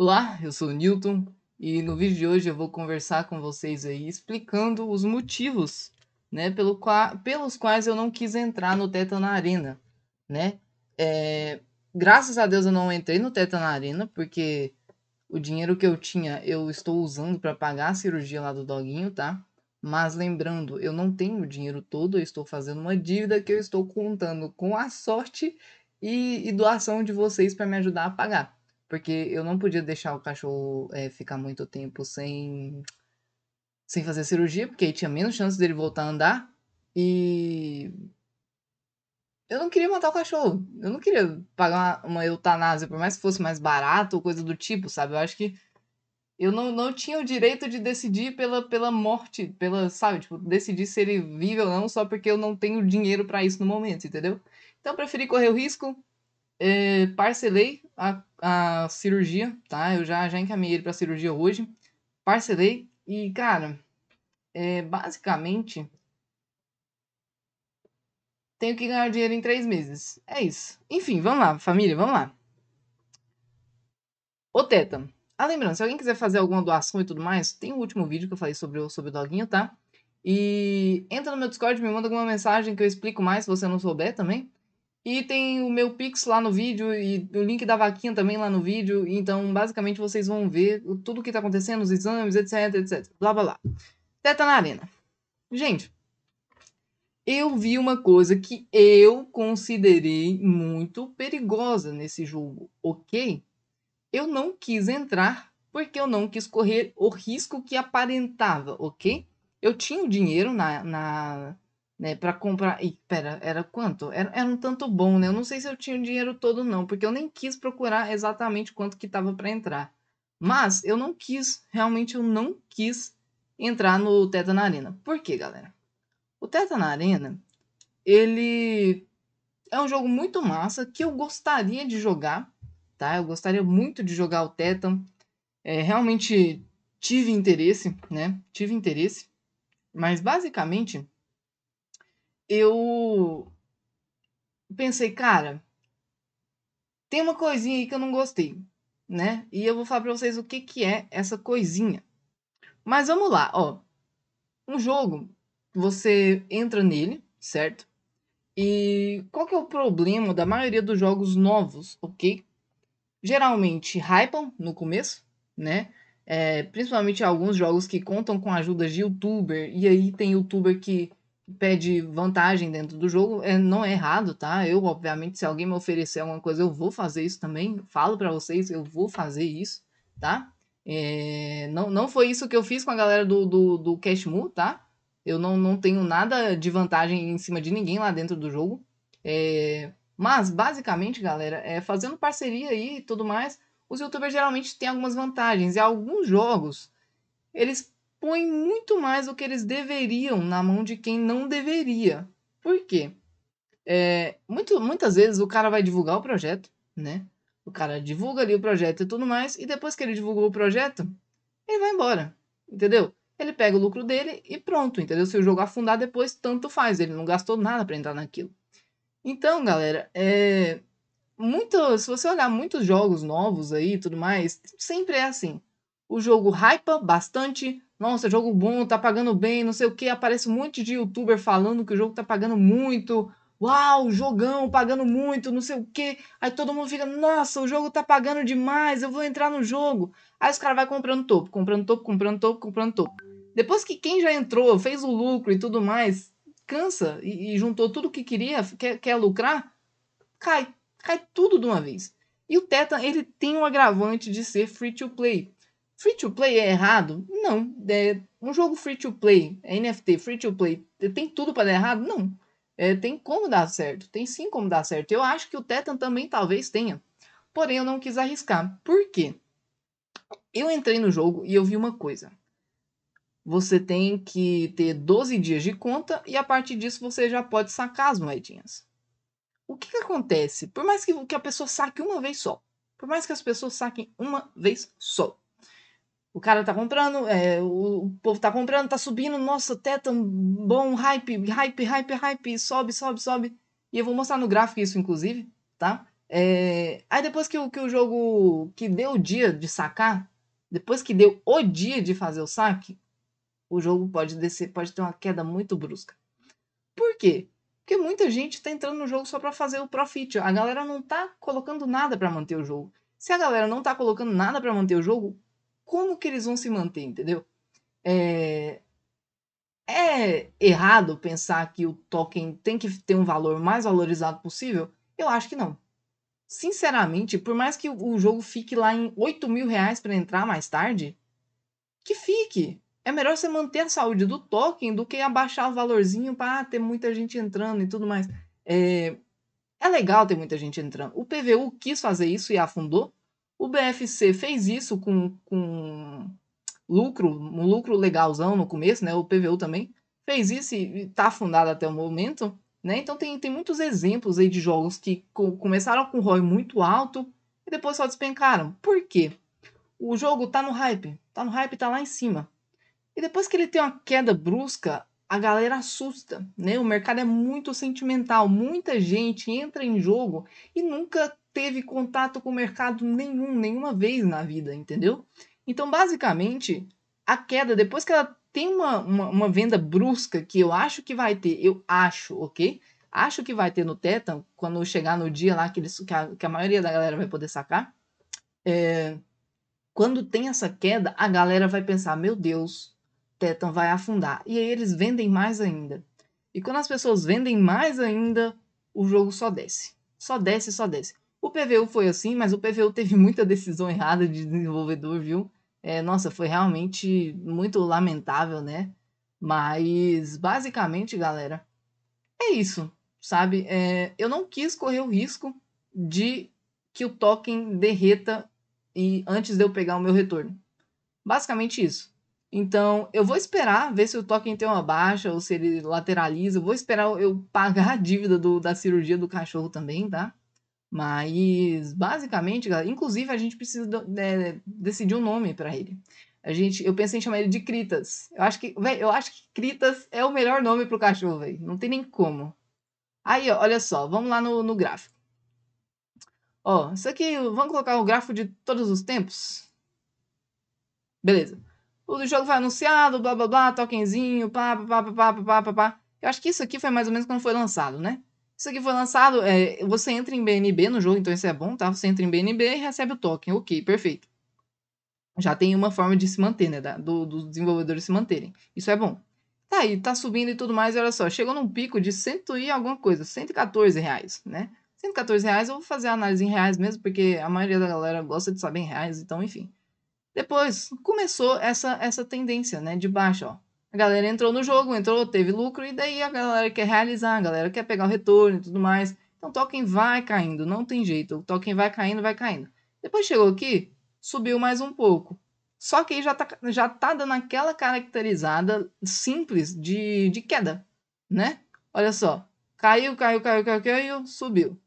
Olá, eu sou o Newton e no vídeo de hoje eu vou conversar com vocês aí explicando os motivos, né, pelo qua pelos quais eu não quis entrar no Teta na Arena, né? É, graças a Deus eu não entrei no Teta na Arena porque o dinheiro que eu tinha eu estou usando para pagar a cirurgia lá do doguinho, tá? Mas lembrando, eu não tenho o dinheiro todo, eu estou fazendo uma dívida que eu estou contando com a sorte e, e doação de vocês para me ajudar a pagar. Porque eu não podia deixar o cachorro é, ficar muito tempo sem, sem fazer cirurgia, porque aí tinha menos chance dele voltar a andar. E. Eu não queria matar o cachorro. Eu não queria pagar uma, uma eutanásia, por mais que fosse mais barato ou coisa do tipo, sabe? Eu acho que eu não, não tinha o direito de decidir pela, pela morte, pela, sabe, tipo, decidir se ele é vive ou não só porque eu não tenho dinheiro para isso no momento, entendeu? Então eu preferi correr o risco é, parcelei a, a cirurgia, tá? Eu já, já encaminhei ele pra cirurgia hoje. Parcelei e, cara, é, basicamente, tenho que ganhar dinheiro em três meses. É isso. Enfim, vamos lá, família, vamos lá. Ô, Teta. Ah, lembrando, se alguém quiser fazer alguma doação e tudo mais, tem o último vídeo que eu falei sobre o, sobre o doguinho, tá? E entra no meu Discord, me manda alguma mensagem que eu explico mais se você não souber também. E tem o meu Pix lá no vídeo e o link da vaquinha também lá no vídeo. Então, basicamente, vocês vão ver tudo o que tá acontecendo, os exames, etc, etc. Blá, blá, blá. Teta na arena. Gente, eu vi uma coisa que eu considerei muito perigosa nesse jogo, ok? Eu não quis entrar porque eu não quis correr o risco que aparentava, ok? Eu tinha o dinheiro na, na né, para comprar. E pera, era quanto? Era, era um tanto bom, né? Eu não sei se eu tinha o dinheiro todo não, porque eu nem quis procurar exatamente quanto que tava para entrar. Mas eu não quis, realmente eu não quis entrar no Teta na Arena. Por quê, galera? O Teta na Arena, ele é um jogo muito massa que eu gostaria de jogar, tá? Eu gostaria muito de jogar o Tetan. É, realmente tive interesse, né? Tive interesse. Mas basicamente eu pensei, cara, tem uma coisinha aí que eu não gostei, né? E eu vou falar para vocês o que, que é essa coisinha. Mas vamos lá, ó. Um jogo, você entra nele, certo? E qual que é o problema da maioria dos jogos novos, ok? Geralmente hypam no começo, né? É, principalmente alguns jogos que contam com a ajuda de youtuber, e aí tem youtuber que pede vantagem dentro do jogo, é, não é errado, tá? Eu, obviamente, se alguém me oferecer alguma coisa, eu vou fazer isso também. Falo para vocês, eu vou fazer isso, tá? É, não, não foi isso que eu fiz com a galera do, do, do Cashmu, tá? Eu não, não tenho nada de vantagem em cima de ninguém lá dentro do jogo. É, mas, basicamente, galera, é, fazendo parceria aí e tudo mais, os youtubers geralmente têm algumas vantagens. E alguns jogos, eles põe muito mais do que eles deveriam na mão de quem não deveria. Por quê? É, muito, muitas vezes o cara vai divulgar o projeto, né? O cara divulga ali o projeto e tudo mais, e depois que ele divulgou o projeto, ele vai embora, entendeu? Ele pega o lucro dele e pronto, entendeu? Se o jogo afundar depois, tanto faz, ele não gastou nada para entrar naquilo. Então, galera, é, muito, se você olhar muitos jogos novos aí e tudo mais, sempre é assim. O jogo hypa bastante, nossa, jogo bom, tá pagando bem, não sei o que. Aparece um monte de youtuber falando que o jogo tá pagando muito. Uau, jogão, pagando muito, não sei o que. Aí todo mundo fica, nossa, o jogo tá pagando demais, eu vou entrar no jogo. Aí os caras vão comprando topo, comprando topo, comprando topo, comprando topo. Depois que quem já entrou, fez o lucro e tudo mais, cansa e, e juntou tudo que queria, quer, quer lucrar, cai, cai tudo de uma vez. E o Tetan, ele tem um agravante de ser free to play. Free to play é errado? Não. É um jogo free to play, é NFT, free to play, tem tudo para dar errado? Não. É, tem como dar certo, tem sim como dar certo. Eu acho que o Tetan também talvez tenha. Porém, eu não quis arriscar. Por quê? Eu entrei no jogo e eu vi uma coisa. Você tem que ter 12 dias de conta e a partir disso você já pode sacar as moedinhas. O que, que acontece? Por mais que, que a pessoa saque uma vez só, por mais que as pessoas saquem uma vez só, o cara tá comprando, é, o povo tá comprando, tá subindo, nossa, até tão bom, hype, hype, hype, hype, sobe, sobe, sobe. E eu vou mostrar no gráfico isso, inclusive, tá? É... Aí depois que o, que o jogo, que deu o dia de sacar, depois que deu o dia de fazer o saque, o jogo pode descer, pode ter uma queda muito brusca. Por quê? Porque muita gente tá entrando no jogo só para fazer o profit. A galera não tá colocando nada para manter o jogo. Se a galera não tá colocando nada para manter o jogo, como que eles vão se manter, entendeu? É, é errado pensar que o token tem que ter um valor mais valorizado possível? Eu acho que não. Sinceramente, por mais que o jogo fique lá em 8 mil reais para entrar mais tarde, que fique. É melhor você manter a saúde do token do que abaixar o valorzinho para ah, ter muita gente entrando e tudo mais. É, é legal ter muita gente entrando. O PVU quis fazer isso e afundou. O BFC fez isso com, com lucro, um lucro legalzão no começo, né? O PVU também fez isso e está afundado até o momento, né? Então tem, tem muitos exemplos aí de jogos que co começaram com ROI muito alto e depois só despencaram. Por quê? O jogo tá no hype, tá no hype, tá lá em cima. E depois que ele tem uma queda brusca, a galera assusta, né? O mercado é muito sentimental, muita gente entra em jogo e nunca teve contato com o mercado nenhum, nenhuma vez na vida, entendeu? Então, basicamente, a queda, depois que ela tem uma, uma, uma venda brusca que eu acho que vai ter, eu acho, ok? Acho que vai ter no Tetan, quando chegar no dia lá que, eles, que, a, que a maioria da galera vai poder sacar. É, quando tem essa queda, a galera vai pensar: meu Deus, Teton vai afundar. E aí eles vendem mais ainda. E quando as pessoas vendem mais ainda, o jogo só desce. Só desce, só desce. O PVU foi assim, mas o PVU teve muita decisão errada de desenvolvedor, viu? É, nossa, foi realmente muito lamentável, né? Mas basicamente, galera, é isso, sabe? É, eu não quis correr o risco de que o token derreta e antes de eu pegar o meu retorno. Basicamente isso. Então, eu vou esperar ver se o Tolkien tem uma baixa ou se ele lateraliza. Eu vou esperar eu pagar a dívida do, da cirurgia do cachorro também, tá? Mas, basicamente, galera, inclusive a gente precisa é, decidir um nome para ele. A gente, eu pensei em chamar ele de Critas. Eu acho que, véio, eu acho que Critas é o melhor nome pro cachorro, velho. Não tem nem como. Aí, ó, olha só, vamos lá no, no gráfico. Ó, isso aqui, vamos colocar o gráfico de todos os tempos? Beleza o jogo foi anunciado, blá blá blá, tokenzinho, pá, pá, pá, pá, pá, pá, pá, pá. Eu acho que isso aqui foi mais ou menos quando foi lançado, né? Isso aqui foi lançado, é, você entra em BNB no jogo, então isso é bom, tá? Você entra em BNB e recebe o token, ok, perfeito. Já tem uma forma de se manter, né? Da, do, dos desenvolvedores se manterem. Isso é bom. Tá aí, tá subindo e tudo mais, e olha só, chegou num pico de cento e alguma coisa, 114 reais, né? 114 reais, eu vou fazer a análise em reais mesmo, porque a maioria da galera gosta de saber em reais, então enfim. Depois começou essa, essa tendência né, de baixo, Ó. A galera entrou no jogo, entrou, teve lucro, e daí a galera quer realizar, a galera quer pegar o retorno e tudo mais. Então o token vai caindo, não tem jeito. O token vai caindo, vai caindo. Depois chegou aqui, subiu mais um pouco. Só que aí já tá, já tá dando aquela caracterizada simples de, de queda, né? Olha só, caiu, caiu, caiu, caiu, caiu, subiu.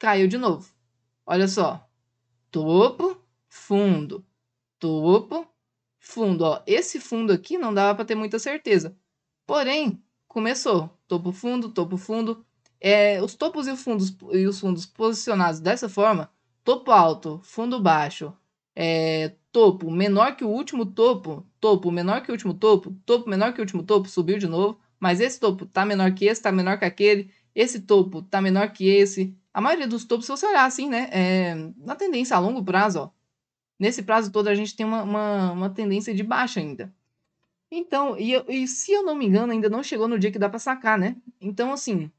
Caiu de novo. Olha só, topo, fundo, topo, fundo. Ó, esse fundo aqui não dava para ter muita certeza. Porém, começou topo fundo, topo fundo. É, os topos e os, fundos, e os fundos posicionados dessa forma, topo alto, fundo baixo, é, topo menor que o último topo, topo menor que o último topo, topo menor que o último topo, subiu de novo, mas esse topo tá menor que esse, tá menor que aquele, esse topo tá menor que esse. A maioria dos topos, se você olhar assim, né, é, na tendência a longo prazo, ó, nesse prazo todo a gente tem uma, uma, uma tendência de baixa ainda. Então, e, e, se eu não me engano, ainda não chegou no dia que dá para sacar, né? Então, assim,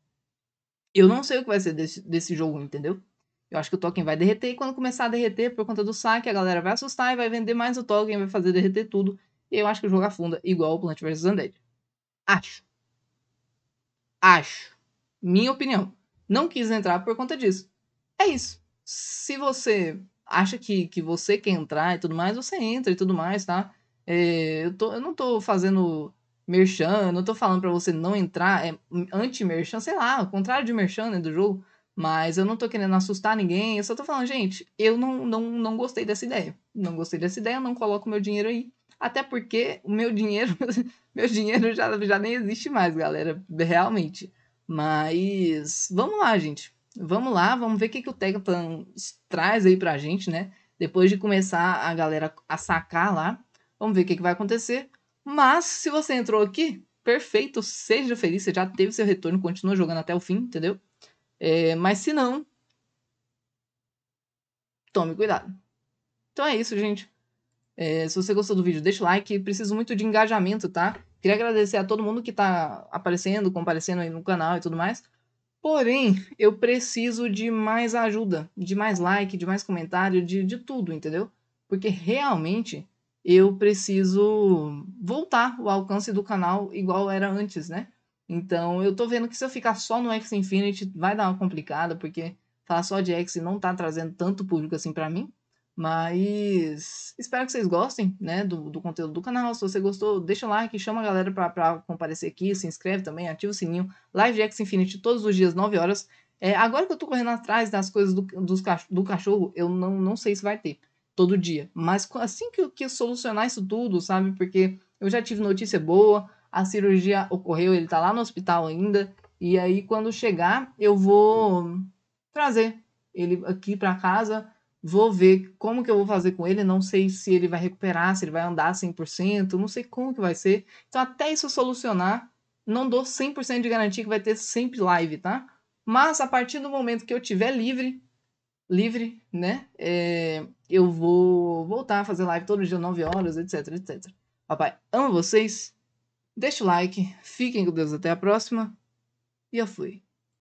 eu não sei o que vai ser desse, desse jogo, entendeu? Eu acho que o token vai derreter e quando começar a derreter por conta do saque, a galera vai assustar e vai vender mais o token, vai fazer derreter tudo. E eu acho que o jogo afunda igual o Plant vs Undead. Acho. Acho. Minha opinião. Não quis entrar por conta disso. É isso. Se você acha que, que você quer entrar e tudo mais, você entra e tudo mais, tá? É, eu, tô, eu não tô fazendo merchan, eu não tô falando para você não entrar, é anti-merchan, sei lá, ao contrário de merchan né, do jogo, mas eu não tô querendo assustar ninguém, eu só tô falando, gente, eu não, não, não gostei dessa ideia, não gostei dessa ideia, eu não coloco meu dinheiro aí, até porque o meu dinheiro, meu dinheiro já, já nem existe mais, galera, realmente, mas vamos lá, gente, vamos lá, vamos ver o que, que o Tegaplan traz aí pra gente, né? Depois de começar a galera a sacar lá, vamos ver o que, que vai acontecer. Mas se você entrou aqui, perfeito, seja feliz, você já teve seu retorno, continua jogando até o fim, entendeu? É, mas se não, tome cuidado. Então é isso, gente. É, se você gostou do vídeo, deixa o like. Preciso muito de engajamento, tá? Queria agradecer a todo mundo que tá aparecendo, comparecendo aí no canal e tudo mais. Porém, eu preciso de mais ajuda, de mais like, de mais comentário, de, de tudo, entendeu? Porque realmente eu preciso voltar o alcance do canal igual era antes, né? Então, eu tô vendo que se eu ficar só no X Infinity vai dar uma complicada, porque falar só de X não tá trazendo tanto público assim para mim. Mas espero que vocês gostem, né, do, do conteúdo do canal. Se você gostou, deixa um like, chama a galera pra, comparecer aqui, se inscreve também, ativa o sininho. Live de X Infinity todos os dias, 9 horas. É, agora que eu tô correndo atrás das coisas do, dos, do cachorro, eu não, não sei se vai ter todo dia. Mas assim que, que solucionar isso tudo, sabe? Porque eu já tive notícia boa, a cirurgia ocorreu, ele tá lá no hospital ainda. E aí, quando chegar, eu vou trazer ele aqui pra casa Vou ver como que eu vou fazer com ele, não sei se ele vai recuperar, se ele vai andar 100%, não sei como que vai ser. Então, até isso solucionar, não dou 100% de garantia que vai ter sempre live, tá? Mas a partir do momento que eu tiver livre, livre, né? É, eu vou voltar a fazer live todo dia, 9 horas, etc, etc. Papai, amo vocês. Deixa o like, fiquem com Deus até a próxima. E eu fui.